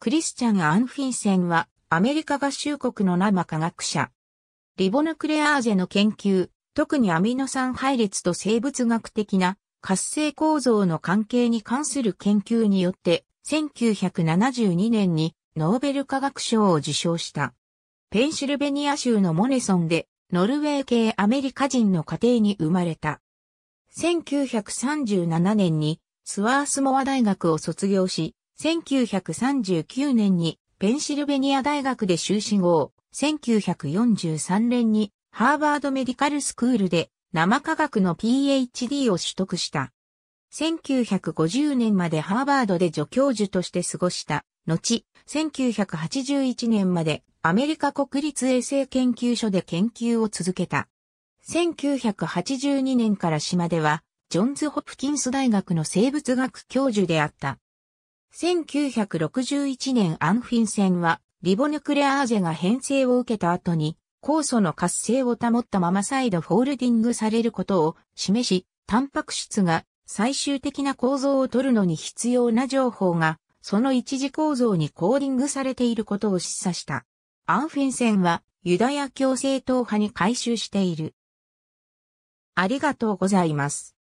クリスチャン・アンフィンセンは、アメリカ合衆国の生科学者。リボヌクレアーゼの研究、特にアミノ酸配列と生物学的な活性構造の関係に関する研究によって、1972年にノーベル科学賞を受賞した。ペンシルベニア州のモネソンで、ノルウェー系アメリカ人の家庭に生まれた。1937年にスワースモア大学を卒業し、1939年にペンシルベニア大学で修士号、1943年にハーバードメディカルスクールで生科学の PhD を取得した。1950年までハーバードで助教授として過ごした。後、1981年までアメリカ国立衛生研究所で研究を続けた。1982年から島では、ジョンズ・ホプキンス大学の生物学教授であった。1961年アンフィン戦はリボヌクレアーゼが編成を受けた後に酵素の活性を保ったまま再度フォールディングされることを示し、タンパク質が最終的な構造を取るのに必要な情報がその一次構造にコーディングされていることを示唆した。アンフィン戦はユダヤ教正統派に回収している。ありがとうございます。